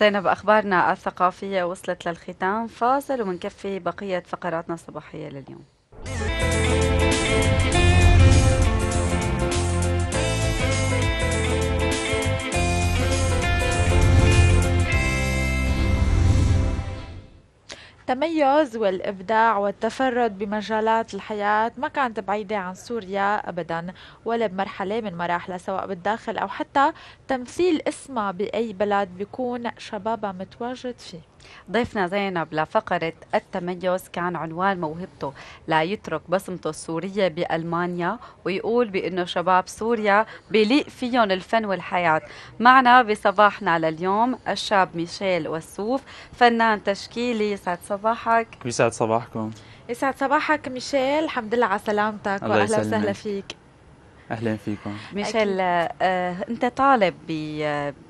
زينب أخبارنا الثقافية وصلت للختام فاصل ومنكفي بقية فقراتنا الصباحية لليوم التميز والإبداع والتفرد بمجالات الحياة ما كانت بعيدة عن سوريا أبدا ولا بمرحلة من مراحلها سواء بالداخل أو حتى تمثيل اسمها بأي بلد بيكون شبابها متواجد فيه ضيفنا زينب لفقرة التميز كان عنوان موهبته لا يترك بصمته السورية بألمانيا ويقول بأنه شباب سوريا بليق فيهم الفن والحياة معنا بصباحنا لليوم الشاب ميشيل والسوف فنان تشكيلي يسعد صباحك يسعد صباحكم يسعد صباحك ميشيل الحمد لله على سلامتك واهلا وسهلا فيك اهلا فيكم ميشيل آه، انت طالب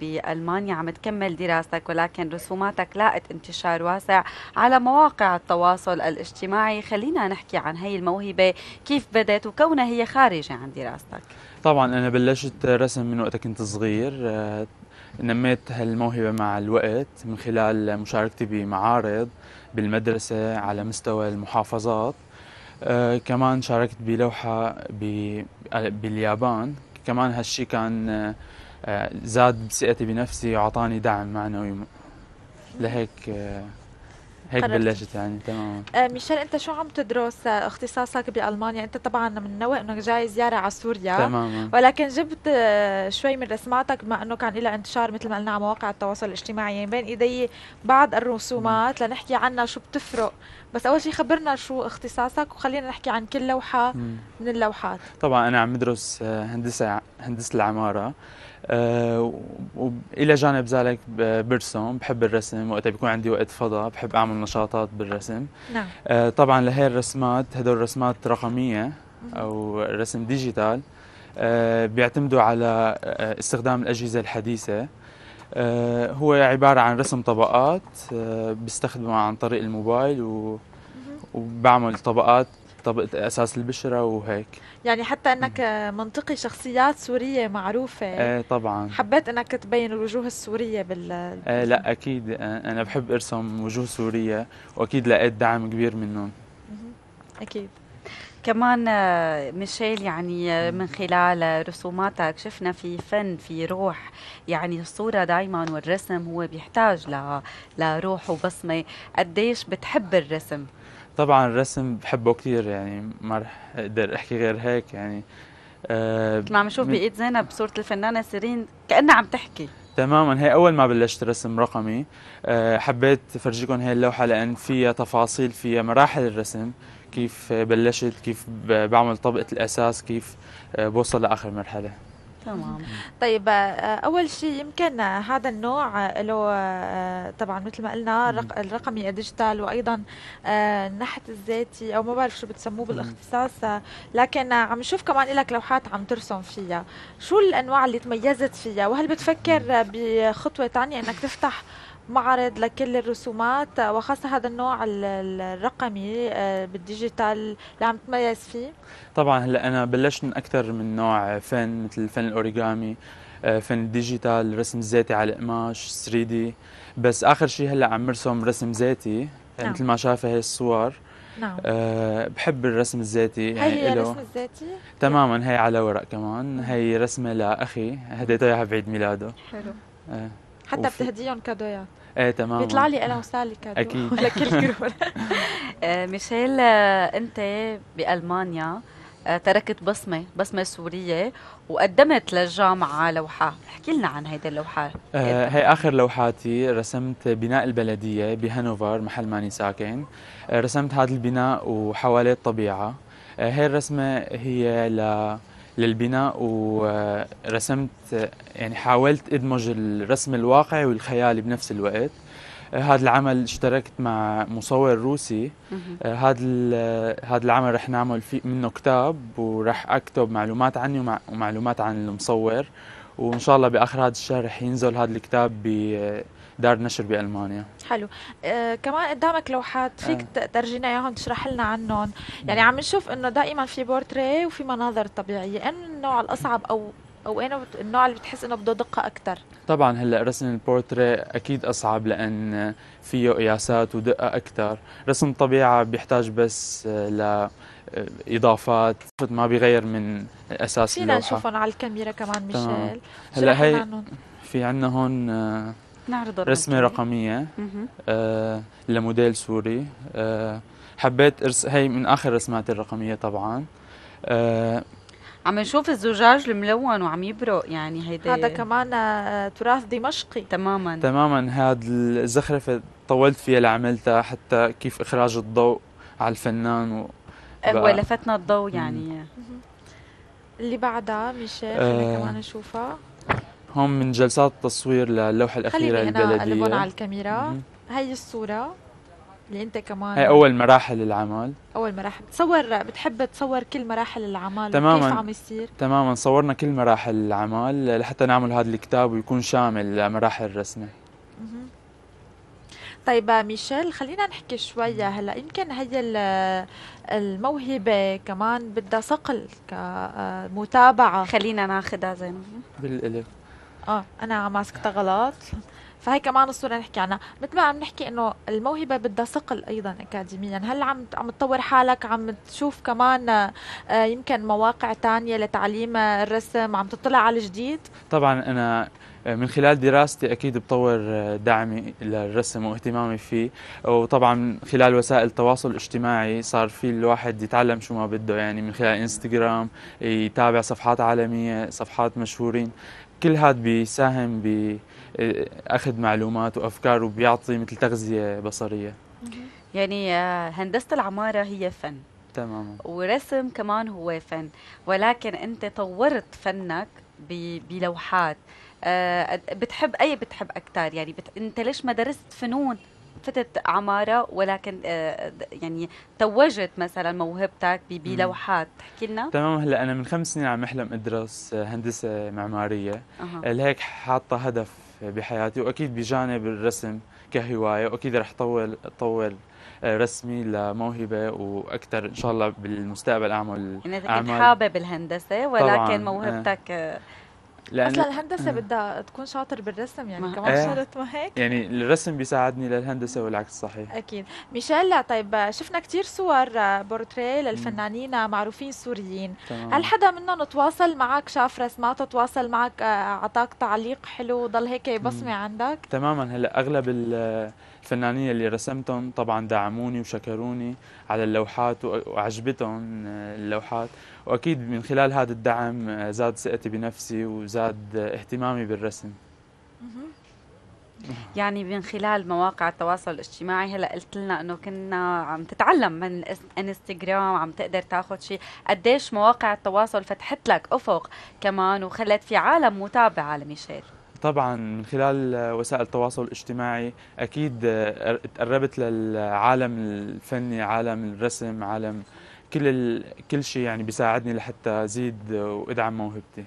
بالمانيا عم تكمل دراستك ولكن رسوماتك لاقت انتشار واسع على مواقع التواصل الاجتماعي خلينا نحكي عن هي الموهبه كيف بدت وكونها هي خارجه عن دراستك طبعا انا بلشت رسم من وقت كنت صغير آه، نميت هالموهبه مع الوقت من خلال مشاركتي بمعارض بالمدرسه على مستوى المحافظات آه، كمان شاركت بلوحة آه، باليابان كمان هالشي كان آه، زاد ثقتي بنفسي وعطاني دعم معنوي لهيك هيك بلشت يعني تمام آه ميشيل انت شو عم تدرس آه، اختصاصك بالمانيا انت طبعا من نوع انك جاي زياره على سوريا تماما ولكن جبت آه، شوي من رسماتك بما انه كان لها انتشار مثل ما قلنا على مواقع التواصل الاجتماعي يعني بين ايدي بعض الرسومات لنحكي عنها شو بتفرق بس اول شيء خبرنا شو اختصاصك وخلينا نحكي عن كل لوحه مم. من اللوحات طبعا انا عم بدرس آه، هندسه هندسه العماره آه، والى جانب ذلك برسم بحب الرسم وقتها بيكون عندي وقت فضاء بحب اعمل نشاطات بالرسم نعم. آه، طبعا لهي الرسمات هدول رسمات رقميه او رسم ديجيتال آه، بيعتمدوا على استخدام الاجهزه الحديثه هو عباره عن رسم طبقات بستخدمه عن طريق الموبايل و وبعمل طبقات طبقة أساس البشرة وهيك يعني حتى أنك منطقي شخصيات سورية معروفة ايه طبعا حبيت أنك تبين الوجوه السورية بال ايه لا أكيد آه، أنا بحب أرسم وجوه سورية وأكيد لقيت دعم كبير منهم أكيد كمان آه، ميشيل يعني آه، من خلال رسوماتك شفنا في فن في روح يعني الصورة دايما والرسم هو بيحتاج لروح وبصمة قديش بتحب الرسم طبعا الرسم بحبه كثير يعني ما رح اقدر احكي غير هيك يعني آه عم نشوف بايد زينب صوره الفنانه سيرين كانها عم تحكي تماما هي اول ما بلشت رسم رقمي آه، حبيت فرجيكم هي اللوحه لان فيها تفاصيل فيها مراحل الرسم كيف بلشت كيف بعمل طبقه الاساس كيف آه، بوصل لاخر مرحله تمام طيب آه، اول شيء يمكن هذا النوع له آه، طبعا مثل ما قلنا الرقمي الديجيتال وايضا آه، النحت الذاتي او ما بعرف شو بتسموه بالاختصاص لكن عم نشوف كمان لك لوحات عم ترسم فيها شو الانواع اللي تميزت فيها وهل بتفكر بخطوه ثانيه انك تفتح معرض لكل الرسومات آه، وخاصة هذا النوع الرقمي آه، بالديجيتال اللي عم تميز فيه طبعا هلا أنا بلشت من أكثر من نوع آه، فن مثل فن الأوريجامي فن الديجيتال رسم ذاتي على القماش 3 دي بس آخر شيء هلا عم برسم رسم زيتي يعني نعم. مثل ما شايفة هي الصور نعم أه بحب الرسم الذاتي يعني هي الرسم الذاتي؟ تماما هي على ورق كمان نعم. هي رسمة لأخي هديته إياها بعيد ميلاده حلو أه. حتى وفي... بتهديهم كادويا ايه تمام بيطلع لي انا وسالي كادو اكيد لكل جروب آه، ميشيل آه، انت بالمانيا آه، تركت بصمه بصمه سوريه وقدمت للجامعه لوحه احكي لنا عن هيدي اللوحه آه هي اخر لوحاتي رسمت بناء البلديه بهانوفر محل ماني ساكن رسمت هذا البناء وحواليه الطبيعه هي الرسمه هي ل للبناء ورسمت يعني حاولت ادمج الرسم الواقعي والخيالي بنفس الوقت هذا العمل اشتركت مع مصور روسي هذا هذا العمل رح نعمل فيه منه كتاب ورح اكتب معلومات عني ومعلومات عن المصور وان شاء الله باخر هذا الشهر رح ينزل هذا الكتاب دار نشر بالمانيا حلو آه كمان قدامك لوحات فيك آه. ترجينا اياهم تشرح لنا عنهم يعني عم نشوف انه دائما في بورتريه وفي مناظر طبيعيه انه النوع الاصعب او او انا النوع اللي بتحس انه بده دقه اكثر طبعا هلا رسم البورتري اكيد اصعب لان فيه قياسات ودقه اكثر رسم طبيعه بيحتاج بس آه، ل آه، اضافات ما بيغير من اساس فينا اللوحه فينا نشوفهم على الكاميرا كمان ميشيل هلا هي في عندنا هون آه، نعرض رسمه رقميه آه لموديل سوري آه حبيت أرس... هي من اخر رسماتي الرقميه طبعا آه عم نشوف الزجاج الملون وعم يبرق يعني هيدا هذا كمان آه، تراث دمشقي تماما تماما هذا الزخرفه طولت فيها لعملتها حتى كيف اخراج الضوء على الفنان و... ولفتنا الضوء يعني مم. اللي بعدها ميشيل آه كمان نشوفها هم من جلسات التصوير للوحة الأخيرة خليني أنا أقلبهم على الكاميرا هي الصورة اللي انت كمان هي اول مراحل العمل اول مراحل تصور بتحب تصور كل مراحل العمل تماما كيف عم يصير تماما صورنا كل مراحل العمل لحتى نعمل هذا الكتاب ويكون شامل لمراحل الرسمه طيب ميشيل خلينا نحكي شوية هلا يمكن هي الموهبة كمان بدها صقل كمتابعة آه، خلينا ناخذها زين بالقلب اه انا ماسكتها غلط فهي كمان الصوره نحكي عنها مثل ما عم نحكي انه الموهبه بدها صقل ايضا اكاديميا هل عم عم تطور حالك عم تشوف كمان آه، يمكن مواقع تانية لتعليم آه، الرسم عم تطلع على الجديد طبعا انا آه، من خلال دراستي اكيد بطور دعمي للرسم واهتمامي فيه وطبعا من خلال وسائل التواصل الاجتماعي صار في الواحد يتعلم شو ما بده يعني من خلال انستغرام يتابع صفحات عالميه صفحات مشهورين كل هاد بيساهم بأخذ آه، معلومات وأفكار وبيعطي مثل تغذية بصرية يعني آه، هندسة العمارة هي فن تماما ورسم كمان هو فن ولكن أنت طورت فنك بلوحات آه، بتحب أي بتحب اكثر يعني بت... أنت ليش ما درست فنون فتت عماره ولكن آه، يعني توجت مثلا موهبتك بلوحات تحكي لنا تمام هلا انا من خمس سنين عم احلم ادرس آه، هندسه معماريه أه. لهيك حاطه هدف بحياتي واكيد بجانب الرسم كهوايه واكيد رح طول طول آه، رسمي لموهبه واكثر ان شاء الله بالمستقبل اعمل يعني انت كنت حابب الهندسه ولكن موهبتك لأن اصلا الهندسه آه. بدها تكون شاطر بالرسم يعني كمان آه. شرط ما هيك يعني الرسم بيساعدني للهندسه والعكس صحيح اكيد ميشيل طيب شفنا كثير صور آه، بورتريه للفنانين معروفين سوريين طبعا. هل حدا منهم تواصل معك شاف رسماته تواصل معك آه، اعطاك تعليق حلو ضل هيك بصمه عندك تماما هلا اغلب الفنانين اللي رسمتهم طبعا دعموني وشكروني على اللوحات وعجبتهم آه، اللوحات واكيد من خلال هذا الدعم زاد ثقتي بنفسي وزاد زاد اهتمامي بالرسم يعني من خلال مواقع التواصل الاجتماعي هلا قلت لنا انه كنا عم تتعلم من انستغرام عم تقدر تاخذ شيء قديش مواقع التواصل فتحت لك افق كمان وخلت في عالم متابعه لميشيل طبعا من خلال وسائل التواصل الاجتماعي اكيد تقربت للعالم الفني عالم الرسم عالم كل ال... كل شيء يعني بيساعدني لحتى ازيد وادعم موهبتي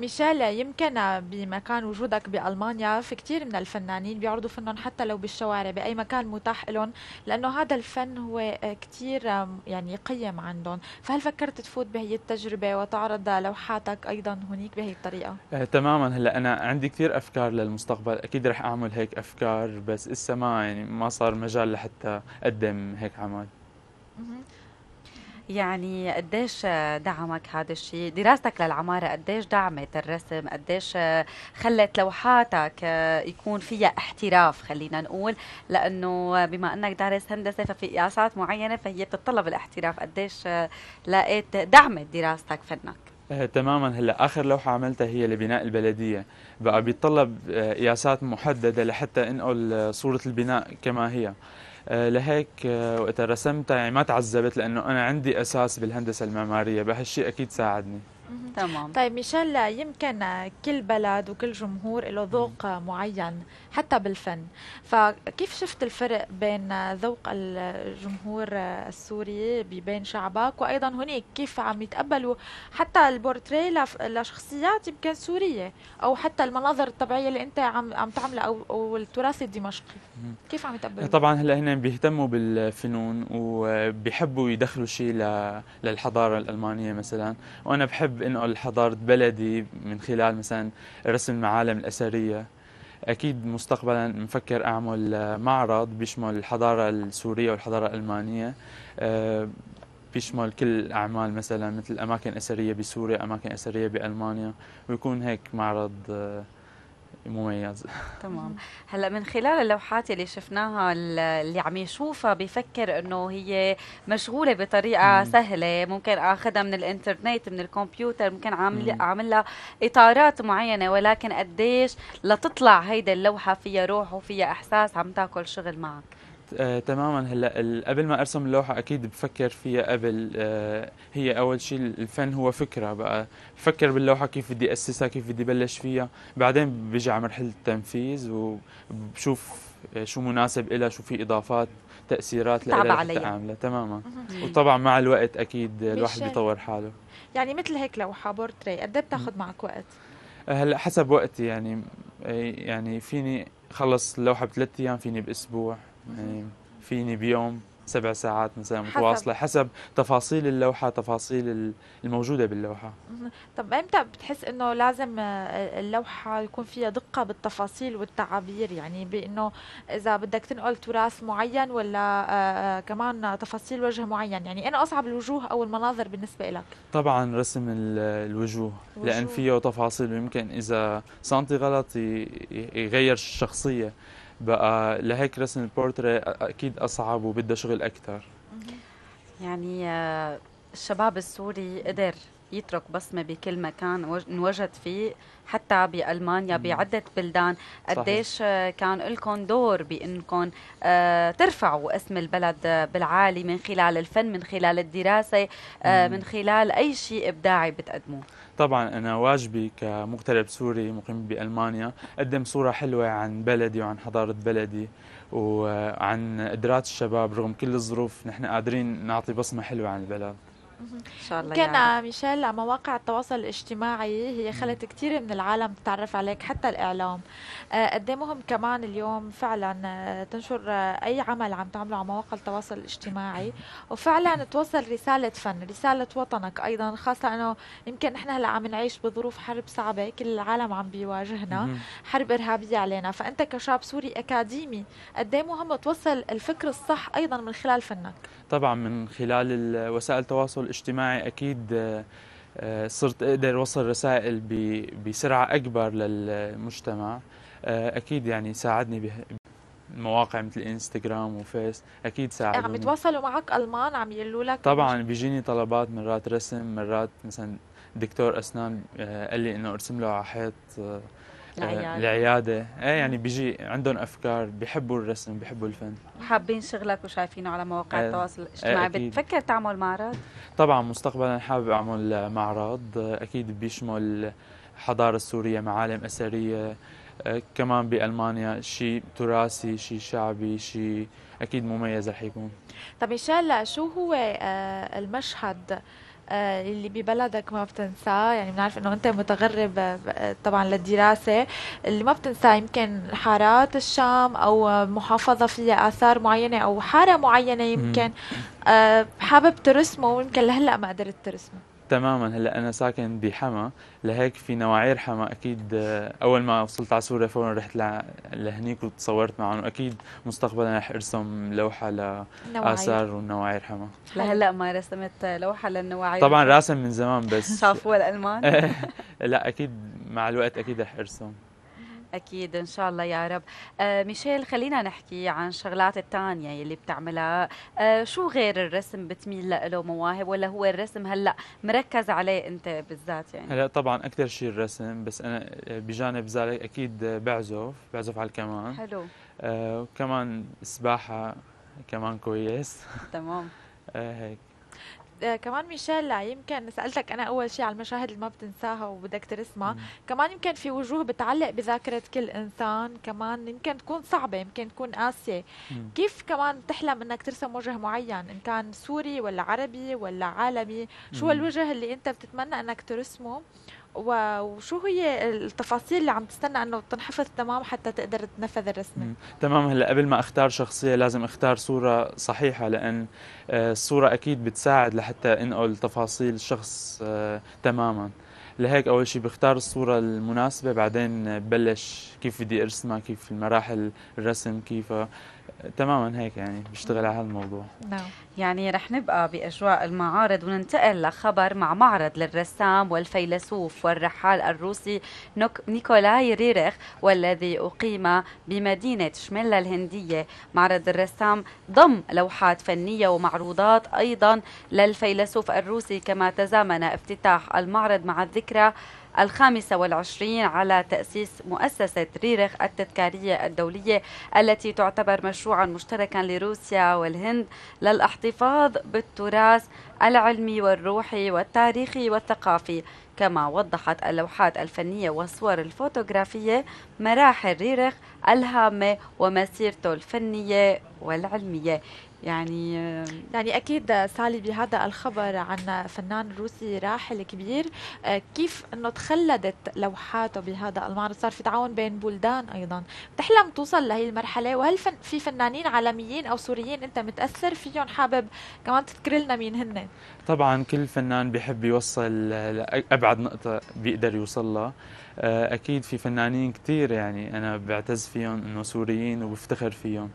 ميشيل يمكن بمكان وجودك بالمانيا في كثير من الفنانين بيعرضوا فنهم حتى لو بالشوارع باي مكان متاح لهم لانه هذا الفن هو كثير يعني قيم عندهم فهل فكرت تفوت بهي التجربه وتعرض لوحاتك ايضا هناك بهي الطريقه آه تماما هلا انا عندي كثير افكار للمستقبل اكيد رح اعمل هيك افكار بس لسه ما يعني ما صار مجال لحتى اقدم هيك اعمال يعني قديش دعمك هذا الشيء دراستك للعمارة قديش دعمت الرسم قديش خلت لوحاتك يكون فيها احتراف خلينا نقول لأنه بما أنك دارس هندسة ففي قياسات معينة فهي بتتطلب الاحتراف قديش لقيت دعمت دراستك فنك آه، تماما هلا اخر لوحه عملتها هي لبناء البلديه بقى بيتطلب آه، قياسات محدده لحتى انقل آه، صوره البناء كما هي آه، لهيك آه، وقت رسمتها يعني ما تعذبت لانه انا عندي اساس بالهندسه المعماريه بهالشيء اكيد ساعدني تمام طيب ميشيل يمكن كل بلد وكل جمهور له ذوق معين حتى بالفن فكيف شفت الفرق بين ذوق الجمهور السوري بين شعبك وايضا هناك كيف عم يتقبلوا حتى البورتري لشخصيات يمكن سوريه او حتى المناظر الطبيعيه اللي انت عم عم تعملها او, أو التراث الدمشقي كيف عم يتقبلوا طبعا هلا هنا بيهتموا بالفنون وبيحبوا يدخلوا شيء للحضاره الالمانيه مثلا وانا بحب بانقل حضاره بلدي من خلال مثلا رسم المعالم الاثريه اكيد مستقبلا مفكر اعمل معرض بيشمل الحضاره السوريه والحضاره الالمانيه آه، بيشمل كل الاعمال مثلا مثل اماكن اثريه بسوريا اماكن اثريه بالمانيا ويكون هيك معرض آه، مميز تمام هلا من خلال اللوحات اللي شفناها اللي عم يشوفها بفكر انه هي مشغوله بطريقه مم. سهله ممكن اخذها من الانترنت من الكمبيوتر ممكن عامل عامل لها اطارات معينه ولكن قديش لتطلع هيدا اللوحه فيها روح وفيها احساس عم تاكل شغل معك آه تماما هلا قبل ما ارسم اللوحه اكيد بفكر فيها قبل آه هي اول شيء الفن هو فكره بقى بفكر باللوحه كيف بدي اسسها كيف بدي بلش فيها بعدين بيجي على مرحله التنفيذ وبشوف آه، شو مناسب لها شو في اضافات تاثيرات لها تتعاملها تماما وطبعا مع الوقت اكيد الواحد بيطور حاله يعني مثل هيك لوحه بورتري قد ايه بتاخذ معك وقت آه، هلا حسب وقتي يعني آه، يعني فيني خلص اللوحه بثلاث ايام فيني باسبوع يعني فيني بيوم سبع ساعات مثلا متواصله حسب تفاصيل اللوحه تفاصيل الموجوده باللوحه طب امتى بتحس انه لازم آه، اللوحه يكون فيها دقه بالتفاصيل والتعابير يعني بانه اذا بدك تنقل تراث معين ولا آه، آه، كمان تفاصيل وجه معين يعني انا اصعب الوجوه او المناظر بالنسبه لك طبعا رسم الوجوه لان فيه تفاصيل ويمكن اذا سنتي غلط يغير الشخصيه بقى لهيك رسم البورتري اكيد اصعب وبده شغل اكثر يعني آه، الشباب السوري قدر يترك بصمة بكل مكان انوجد فيه حتى بألمانيا بعدة بلدان قديش كان لكم دور بأنكم آه، ترفعوا اسم البلد بالعالي من خلال الفن من خلال الدراسة آه، من خلال أي شيء إبداعي بتقدموه طبعا أنا واجبي كمغترب سوري مقيم بألمانيا أقدم صورة حلوة عن بلدي وعن حضارة بلدي وعن قدرات الشباب رغم كل الظروف نحن قادرين نعطي بصمة حلوة عن البلد ان شاء الله كان يعني. ميشيل على مواقع التواصل الاجتماعي هي خلت كثير من العالم تتعرف عليك حتى الاعلام آه، قد إيه مهم كمان اليوم فعلا آه، تنشر آه، اي عمل عم تعمله على مواقع التواصل الاجتماعي وفعلا توصل رساله فن رساله وطنك ايضا خاصه انه يمكن احنا هلا عم نعيش بظروف حرب صعبه كل العالم عم بيواجهنا حرب ارهابيه علينا فانت كشاب سوري اكاديمي قد إيه مهم توصل الفكر الصح ايضا من خلال فنك طبعا من خلال وسائل التواصل الاجتماعي اكيد آه، آه، صرت اقدر اوصل رسائل بسرعه اكبر للمجتمع آه، اكيد يعني ساعدني مواقع مثل انستغرام وفيس اكيد ساعدوني عم يتواصلوا معك المان عم يقولوا لك طبعا بيجيني طلبات مرات رسم مرات مثلا دكتور اسنان قال لي انه ارسم له على حيط آه، العياده ايه يعني بيجي عندهم افكار بيحبوا الرسم بيحبوا الفن حابين شغلك وشايفينه على مواقع إيه، التواصل إيه، الاجتماعي بتفكر تعمل معرض طبعا مستقبلا حابب اعمل معرض اكيد بيشمل الحضاره السوريه معالم اثريه إيه، كمان بالمانيا شيء تراثي شيء شعبي شيء اكيد مميز رح يكون طب ان شاء الله شو هو آه، المشهد آه، اللي ببلدك ما بتنساه يعني بنعرف انه انت متغرب آه، طبعا للدراسة اللي ما بتنساه يمكن حارات الشام او محافظة فيها اثار معينة او حارة معينة يمكن آه، حابب ترسمه ويمكن لهلا ما قدرت ترسمه تماما هلا انا ساكن بحما لهيك في نواعير حما اكيد آه، اول ما وصلت على سوريا فورا رحت لهنيك وتصورت معهم واكيد مستقبلا رح ارسم لوحه لاثار ونواعير حما لهلا ما رسمت لوحه للنواعير طبعا راسم من زمان بس شافوها الالمان لا اكيد مع الوقت اكيد رح ارسم اكيد ان شاء الله يا رب آه ميشيل خلينا نحكي عن شغلات الثانيه يلي بتعملها آه شو غير الرسم بتميل له مواهب ولا هو الرسم هلا مركز عليه انت بالذات يعني هلا طبعا اكثر شيء الرسم بس انا آه، بجانب ذلك اكيد بعزف بعزف على الكمان حلو آه وكمان سباحه كمان كويس تمام آه هيك آه كمان ميشيل لا يمكن سالتك انا اول شيء على المشاهد اللي ما بتنساها وبدك ترسمها مم. كمان يمكن في وجوه بتعلق بذاكره كل انسان كمان يمكن تكون صعبه يمكن تكون قاسيه كيف كمان تحلم انك ترسم وجه معين ان كان سوري ولا عربي ولا عالمي شو الوجه اللي انت بتتمنى انك ترسمه وشو هي التفاصيل اللي عم تستنى انه تنحفظ تمام حتى تقدر تنفذ الرسمه تمام هلا قبل ما اختار شخصيه لازم اختار صوره صحيحه لان آه، الصوره اكيد بتساعد لحتى انقل تفاصيل الشخص آه، تماما لهيك اول شيء بختار الصوره المناسبه بعدين ببلش كيف بدي ارسمها كيف المراحل الرسم كيف تماما هيك يعني بشتغل على هالموضوع نعم يعني رح نبقى باجواء المعارض وننتقل لخبر مع معرض للرسام والفيلسوف والرحال الروسي نوك نيكولاي ريريخ والذي اقيم بمدينه شميلا الهنديه معرض الرسام ضم لوحات فنيه ومعروضات ايضا للفيلسوف الروسي كما تزامن افتتاح المعرض مع الذكرى الخامسة والعشرين على تأسيس مؤسسة ريرخ التذكارية الدولية التي تعتبر مشروعا مشتركا لروسيا والهند للاحتفاظ بالتراث العلمي والروحي والتاريخي والثقافي كما وضحت اللوحات الفنية والصور الفوتوغرافية مراحل ريرخ الهامة ومسيرته الفنية والعلمية يعني يعني اكيد سالي بهذا الخبر عن فنان روسي راحل كبير آه، كيف انه تخلدت لوحاته بهذا المعرض صار في تعاون بين بلدان ايضا بتحلم توصل لهي المرحله وهل فن في فنانين عالميين او سوريين انت متاثر فيهم حابب كمان تذكر لنا مين هن طبعا كل فنان بيحب يوصل لابعد نقطه بيقدر يوصل لها آه، اكيد في فنانين كثير يعني انا بعتز فيهم انه سوريين وبفتخر فيهم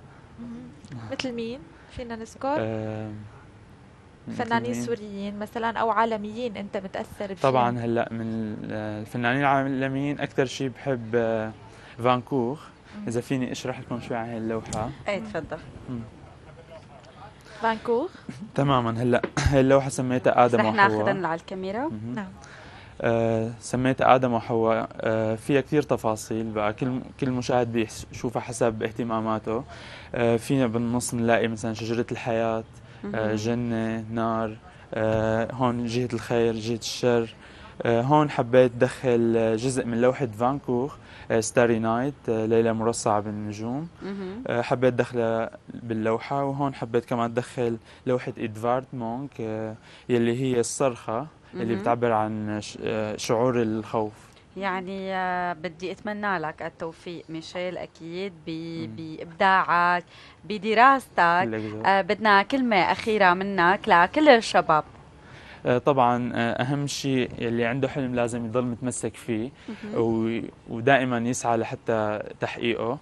مثل مين فينا نذكر آه، فنانين سوريين مثلا او عالميين انت متاثر بشي. طبعا هلا من الفنانين العالميين اكثر شيء بحب آه، فانكوخ اذا فيني اشرح لكم شو عن يعني اللوحه ايه تفضل فانكوخ تماما هلا هي اللوحه سميتها ادم وحواء رح ناخذها على الكاميرا نعم آه، سميت آدم وحواء آه، فيها كثير تفاصيل بقى كل كل مشاهد بيشوفها حسب اهتماماته آه، فينا بالنص نلاقي مثلا شجرة الحياة جنة نار هون جهة الخير جهة الشر هون حبيت دخل جزء من لوحة فانكوخ ستاري نايت ليلة مرصعة بالنجوم حبيت دخلها باللوحة وهون حبيت كمان دخل لوحة إدفارد مونك يلي هي الصرخة اللي بتعبر عن شعور الخوف يعني آه، بدي اتمنى لك التوفيق ميشيل اكيد بابداعك بدراستك آه، بدنا كلمه اخيره منك لكل الشباب آه، طبعا اهم شيء اللي عنده حلم لازم يضل متمسك فيه ودائما يسعى لحتى تحقيقه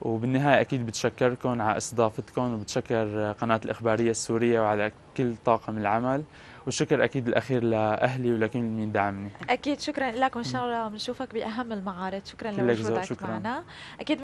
وبالنهايه اكيد بتشكركم على استضافتكم وبتشكر قناه الاخباريه السوريه وعلى كل طاقم العمل والشكر اكيد الاخير لاهلي ولكل من دعمني اكيد شكرا لك وان شاء الله بنشوفك باهم المعارض شكرا لوجودك معنا اكيد